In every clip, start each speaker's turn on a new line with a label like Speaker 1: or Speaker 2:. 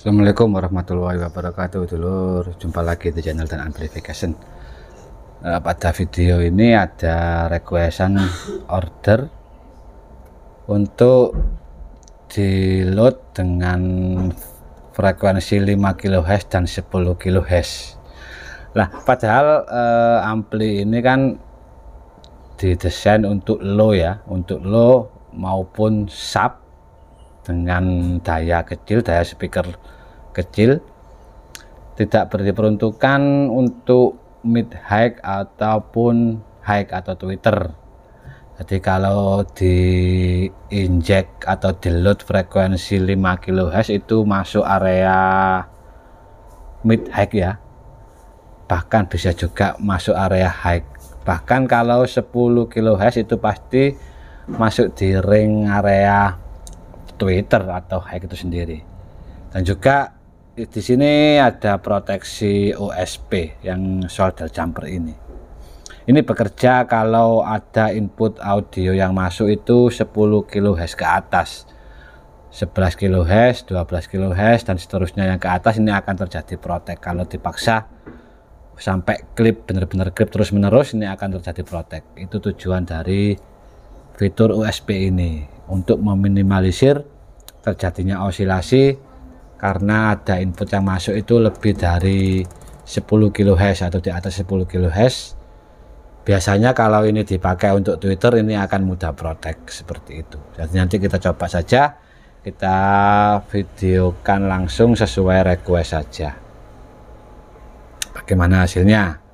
Speaker 1: Assalamualaikum warahmatullahi wabarakatuh dulur jumpa lagi di channel dan amplification eh, pada video ini ada requestan order untuk di load dengan frekuensi 5 kHz dan 10 kHz lah padahal eh, ampli ini kan didesain untuk low ya untuk low maupun sub dengan daya kecil daya speaker kecil tidak diperuntukkan untuk mid high ataupun high atau Twitter jadi kalau di inject atau di load frekuensi 5 kHz itu masuk area mid high ya bahkan bisa juga masuk area high bahkan kalau 10 kHz itu pasti masuk di ring area Twitter atau hack itu sendiri. Dan juga di sini ada proteksi OSP yang solder jumper ini. Ini bekerja kalau ada input audio yang masuk itu 10 kHz ke atas. 11 kHz, 12 kHz dan seterusnya yang ke atas ini akan terjadi protek. Kalau dipaksa sampai klip benar-benar klip terus-menerus ini akan terjadi protek. Itu tujuan dari fitur USB ini untuk meminimalisir terjadinya osilasi karena ada input yang masuk itu lebih dari 10 kHz atau di atas 10 kHz biasanya kalau ini dipakai untuk Twitter ini akan mudah protek seperti itu jadi nanti kita coba saja kita videokan langsung sesuai request saja bagaimana hasilnya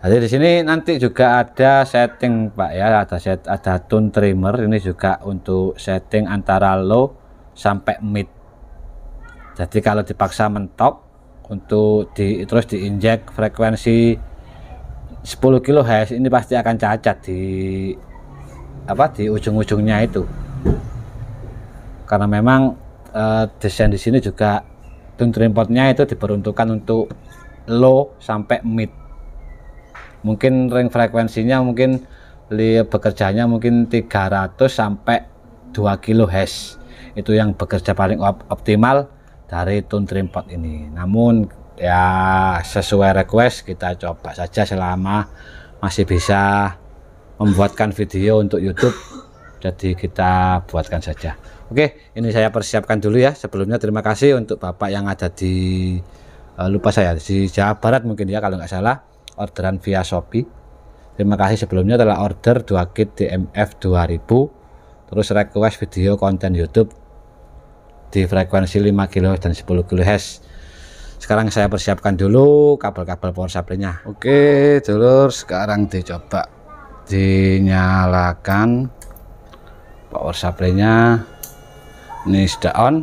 Speaker 1: jadi di sini nanti juga ada setting Pak ya, ada set ada tone trimmer ini juga untuk setting antara low sampai mid. Jadi kalau dipaksa mentok untuk di terus diinjek frekuensi 10 kHz ini pasti akan cacat di apa di ujung-ujungnya itu. Karena memang e, desain di sini juga tone trimmernya itu diperuntukkan untuk low sampai mid mungkin ring frekuensinya mungkin bekerjanya mungkin 300 sampai 2 kilohertz itu yang bekerja paling op optimal dari tune trimpot ini namun ya sesuai request kita coba saja selama masih bisa membuatkan video untuk YouTube jadi kita buatkan saja Oke ini saya persiapkan dulu ya sebelumnya terima kasih untuk Bapak yang ada di eh, lupa saya di Jawa Barat mungkin ya kalau nggak salah orderan via Shopee. Terima kasih sebelumnya telah order 2 kit DMF 2000 terus request video konten YouTube di frekuensi 5 kilo dan 10 kHz. Sekarang saya persiapkan dulu kabel-kabel power supply-nya. Oke, dulur, sekarang dicoba dinyalakan power supply-nya. Ini sudah on.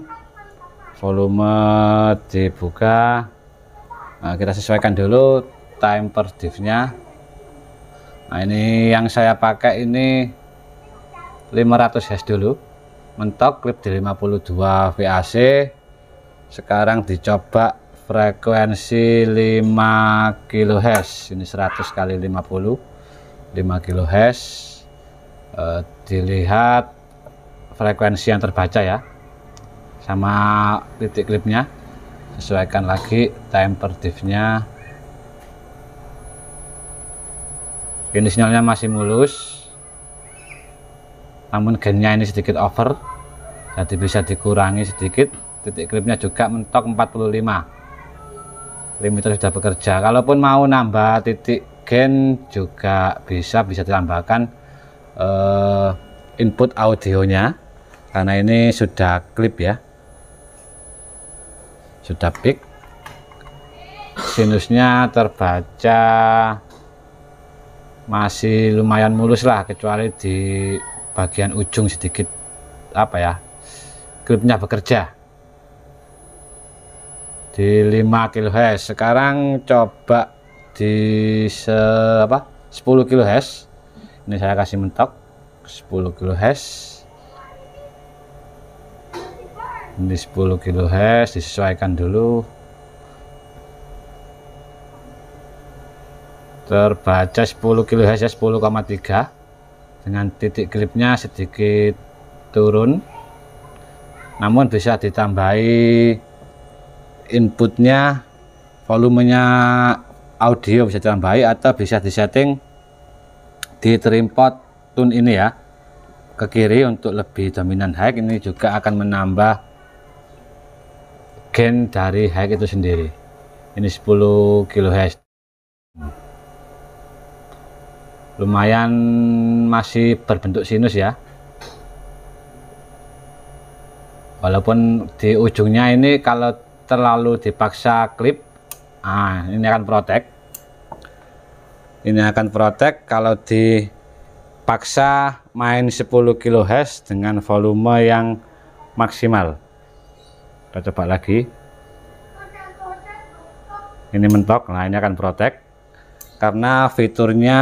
Speaker 1: Volume dibuka. Nah, kita sesuaikan dulu time per nya nah ini yang saya pakai ini 500 Hz dulu mentok klip di 52 VAC sekarang dicoba frekuensi 5 kHz ini 100 kali 50 5 kHz e, dilihat frekuensi yang terbaca ya sama titik klipnya sesuaikan lagi time per nya ini sinyalnya masih mulus namun gennya ini sedikit over jadi bisa dikurangi sedikit titik klipnya juga mentok 45 limiter sudah bekerja kalaupun mau nambah titik gen juga bisa bisa ditambahkan uh, input audionya karena ini sudah klip ya sudah pick sinusnya terbaca masih lumayan mulus lah kecuali di bagian ujung sedikit apa ya gripnya bekerja di 5 kHz sekarang coba di se, apa 10 kHz ini saya kasih mentok 10 kHz ini 10 kHz disesuaikan dulu terbaca 10 kHz 10,3 dengan titik gripnya sedikit turun namun bisa ditambahi inputnya volumenya audio bisa ditambahi atau bisa disetting di trimpot tune ini ya ke kiri untuk lebih dominan high ini juga akan menambah gain dari high itu sendiri ini 10 kHz lumayan masih berbentuk sinus ya walaupun di ujungnya ini kalau terlalu dipaksa klip ah ini akan protek ini akan protek kalau dipaksa main 10 kHz dengan volume yang maksimal kita coba lagi ini mentok nah ini akan protek karena fiturnya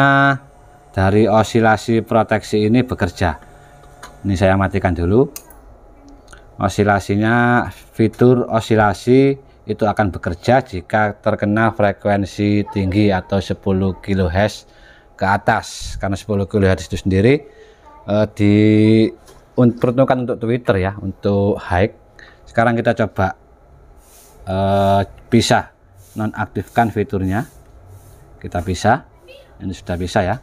Speaker 1: dari osilasi proteksi ini bekerja ini saya matikan dulu osilasinya fitur osilasi itu akan bekerja jika terkena frekuensi tinggi atau 10 kHz ke atas karena 10 kHz itu sendiri uh, di peruntukan untuk Twitter ya untuk hike sekarang kita coba uh, pisah nonaktifkan fiturnya kita bisa ini sudah bisa ya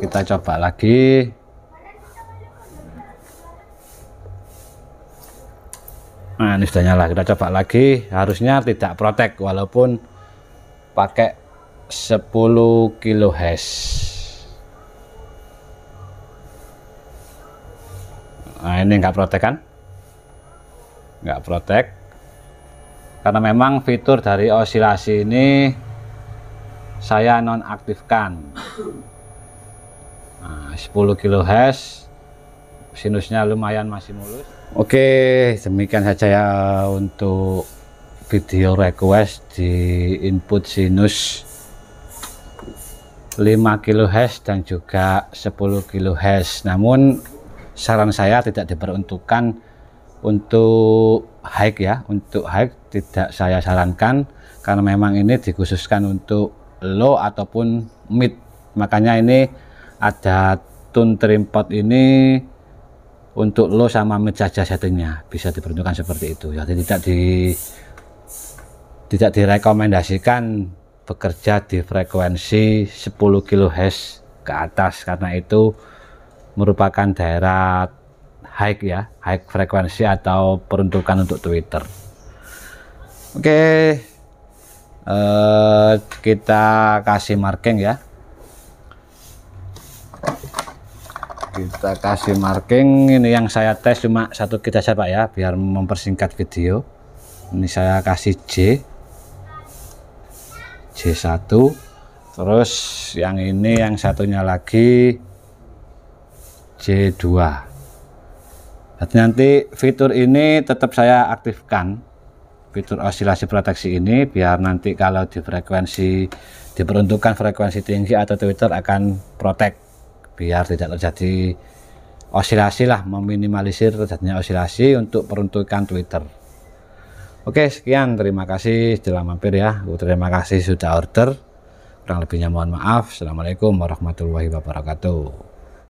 Speaker 1: kita coba lagi nah ini sudah nyala kita coba lagi harusnya tidak protek walaupun pakai 10 kHz nah ini nggak protek kan nggak protek karena memang fitur dari osilasi ini saya nonaktifkan 10 ah, kHz sinusnya lumayan masih mulus. Oke, demikian saja ya untuk video request di input sinus 5 kHz dan juga 10 kHz. Namun saran saya tidak diperuntukkan untuk hike ya, untuk hike tidak saya sarankan karena memang ini dikhususkan untuk low ataupun mid. Makanya ini ada tun trimpot ini untuk lo sama mecaja settingnya bisa diperuntukkan seperti itu jadi tidak di tidak direkomendasikan bekerja di frekuensi 10 kHz ke atas karena itu merupakan daerah high ya high frekuensi atau peruntukan untuk Twitter oke okay. uh, eh, kita kasih marking ya kita kasih marking ini yang saya tes cuma satu kita saja Pak ya biar mempersingkat video ini saya kasih J J1 terus yang ini yang satunya lagi J2 Berarti nanti fitur ini tetap saya aktifkan fitur osilasi proteksi ini biar nanti kalau di frekuensi diperuntukkan frekuensi tinggi atau Twitter akan protek biar tidak terjadi osilasi lah meminimalisir terjadinya osilasi untuk peruntukan Twitter oke sekian terima kasih sudah mampir ya terima kasih sudah order kurang lebihnya mohon maaf assalamualaikum warahmatullahi wabarakatuh